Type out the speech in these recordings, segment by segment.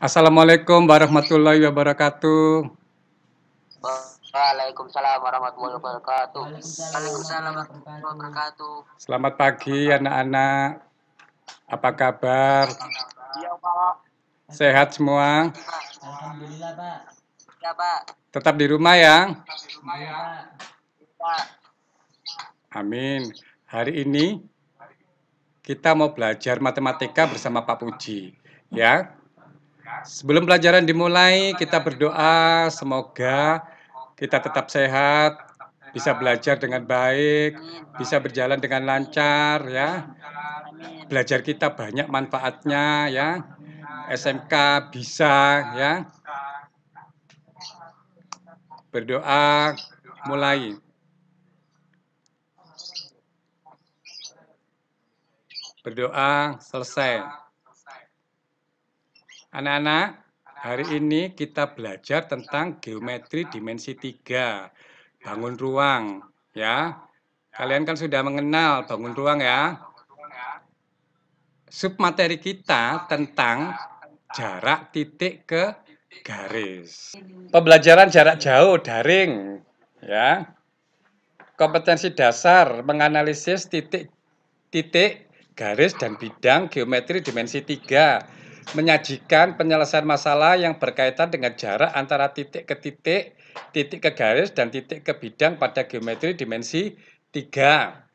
Assalamualaikum warahmatullahi wabarakatuh. Waalaikumsalam warahmatullahi wabarakatuh. Waalaikumsalam warahmatullahi wabarakatuh. Selamat pagi anak-anak. Apa kabar? Iya, Pak. Sehat semua? Alhamdulillah, Pak. Ya, Pak. Tetap di rumah ya? di rumah ya. Amin. Hari ini kita mau belajar matematika bersama Pak Puji, ya. Sebelum pelajaran dimulai, kita berdoa semoga kita tetap sehat, bisa belajar dengan baik, bisa berjalan dengan lancar ya. Belajar kita banyak manfaatnya ya. SMK bisa ya. Berdoa mulai. Berdoa selesai. Anak-anak, hari ini kita belajar tentang geometri dimensi 3, bangun ruang, ya. Kalian kan sudah mengenal bangun ruang ya. Submateri kita tentang jarak titik ke garis. Pembelajaran jarak jauh daring, ya. Kompetensi dasar menganalisis titik titik garis dan bidang geometri dimensi 3 menyajikan penyelesaian masalah yang berkaitan dengan jarak antara titik ke titik, titik ke garis, dan titik ke bidang pada geometri dimensi 3.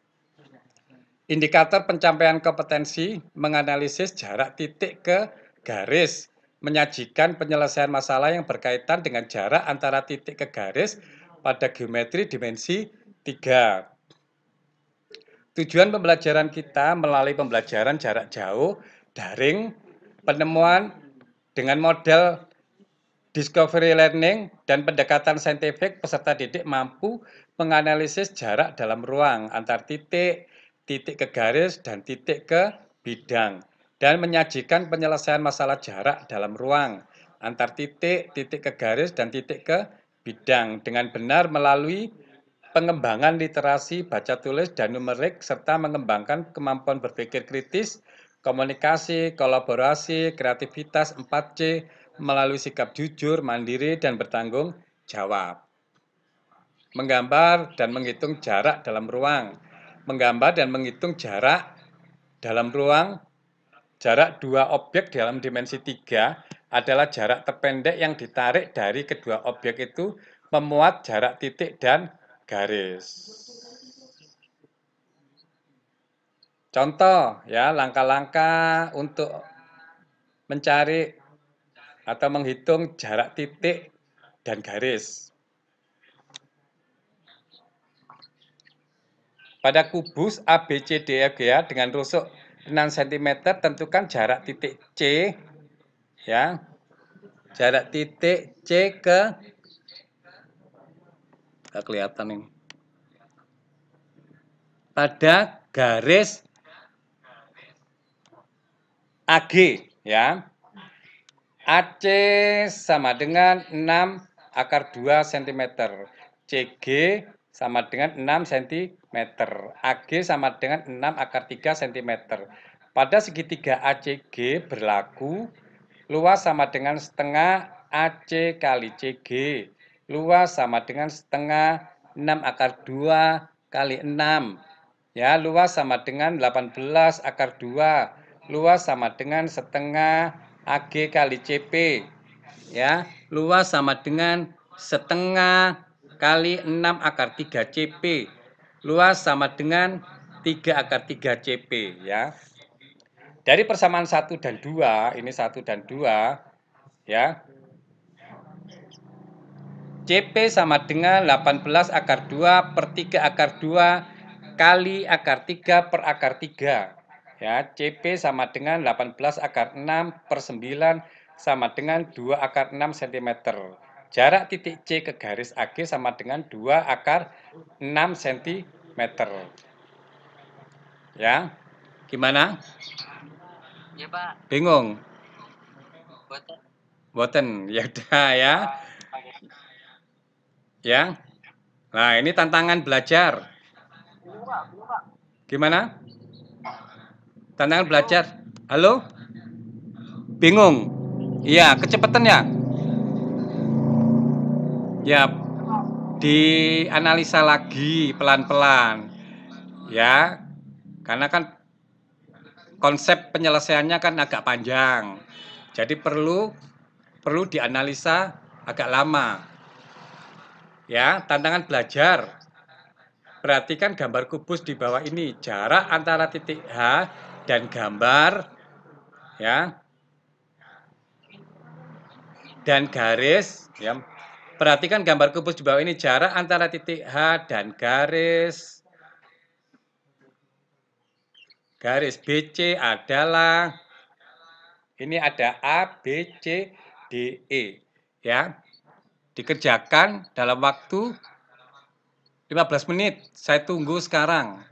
Indikator pencapaian kompetensi menganalisis jarak titik ke garis, menyajikan penyelesaian masalah yang berkaitan dengan jarak antara titik ke garis pada geometri dimensi 3. Tujuan pembelajaran kita melalui pembelajaran jarak jauh, daring, penemuan dengan model discovery learning dan pendekatan saintifik peserta didik mampu menganalisis jarak dalam ruang antar titik, titik ke garis dan titik ke bidang dan menyajikan penyelesaian masalah jarak dalam ruang antar titik, titik ke garis dan titik ke bidang dengan benar melalui pengembangan literasi baca tulis dan numerik serta mengembangkan kemampuan berpikir kritis komunikasi, kolaborasi, kreativitas 4C melalui sikap jujur, mandiri, dan bertanggung jawab. Menggambar dan menghitung jarak dalam ruang. Menggambar dan menghitung jarak dalam ruang. Jarak dua objek dalam dimensi tiga adalah jarak terpendek yang ditarik dari kedua objek itu memuat jarak titik dan garis. Contoh ya langkah-langkah untuk mencari atau menghitung jarak titik dan garis. Pada kubus ya dengan rusuk 6 cm tentukan jarak titik C ya. Jarak titik C ke kelihatan ini. Pada garis AG ya. AC sama dengan 6 akar 2 cm. CG sama dengan 6 cm. AG sama dengan 6 akar 3 cm. Pada segitiga ACG berlaku luas sama dengan setengah AC kali CG. Luas sama dengan setengah 6 akar 2 kali 6. Ya, luas sama dengan 18 akar 2 luas sama dengan setengah AG kali CP. Ya, luas sama dengan setengah kali 6 akar 3 CP. Luas sama dengan 3 akar 3 CP ya. Dari persamaan 1 dan 2, ini 1 dan 2 ya. CP sama dengan 18 akar 2 per 3 akar 2 kali akar 3 per akar 3. Ya, CP sama dengan 18 akar 6 per 9 sama dengan 2 akar 6 cm. Jarak titik C ke garis AG sama dengan 2 akar 6 cm. Ya, gimana? Ya, Pak. Bingung? Boten. ya udah ya. Ya. Nah, ini tantangan belajar. Gimana? Tantangan belajar. Halo? Bingung. Iya, kecepatan ya. Ya, dianalisa lagi pelan-pelan. Ya. Karena kan konsep penyelesaiannya kan agak panjang. Jadi perlu perlu dianalisa agak lama. Ya, tantangan belajar perhatikan gambar kubus di bawah ini. Jarak antara titik H dan gambar ya dan garis ya perhatikan gambar kubus di bawah ini jarak antara titik H dan garis garis BC adalah ini ada A B C D E ya dikerjakan dalam waktu 15 menit saya tunggu sekarang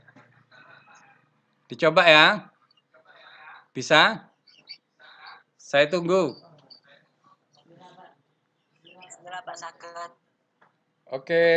dicoba ya bisa? Saya tunggu. Oke. Okay.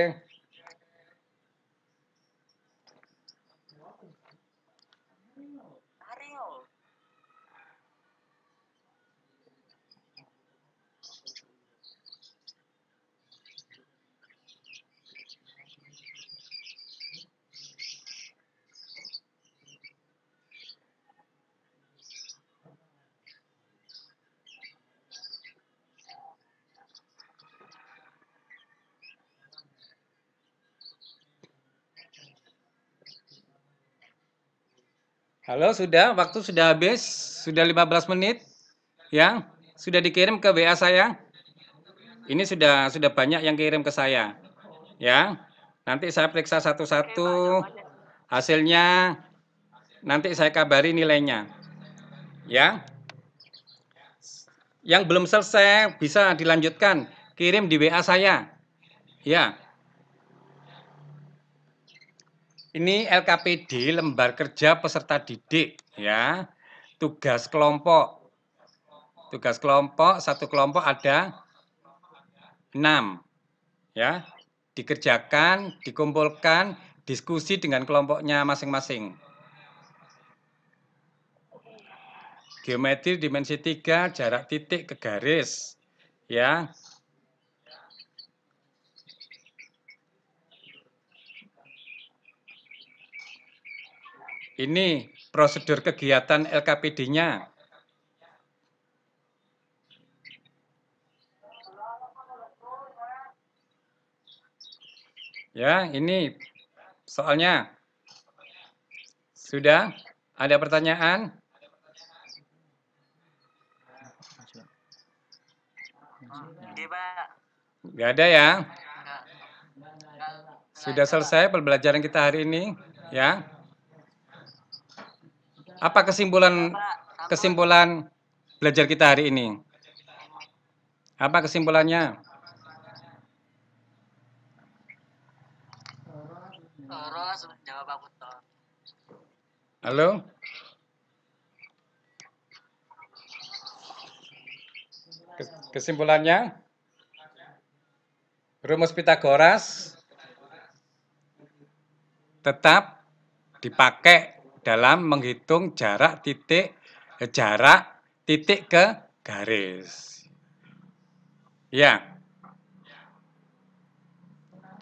Halo, sudah? Waktu sudah habis? Sudah 15 menit? Ya? Sudah dikirim ke WA saya? Ini sudah sudah banyak yang kirim ke saya. Ya? Nanti saya periksa satu-satu. Hasilnya nanti saya kabari nilainya. Ya? Yang belum selesai bisa dilanjutkan, kirim di WA saya. Ya. Ini LKPD lembar kerja peserta didik ya. Tugas kelompok. Tugas kelompok satu kelompok ada enam ya. Dikerjakan, dikumpulkan, diskusi dengan kelompoknya masing-masing. Geometri dimensi tiga jarak titik ke garis ya. ini prosedur kegiatan LKPD-nya. Ya, ini soalnya. Sudah? Ada pertanyaan? Gak ada ya? Sudah selesai pembelajaran kita hari ini, ya? Apa kesimpulan kesimpulan belajar kita hari ini? Apa kesimpulannya? Halo? Kesimpulannya? Rumus Pitagoras tetap dipakai dalam menghitung jarak titik eh, jarak titik ke garis. Ya.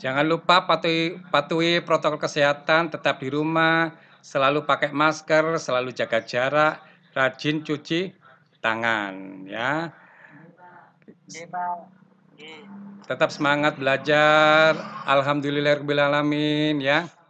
Jangan lupa patuhi, patuhi protokol kesehatan, tetap di rumah, selalu pakai masker, selalu jaga jarak, rajin cuci tangan, ya. Tetap semangat belajar. alamin, ya.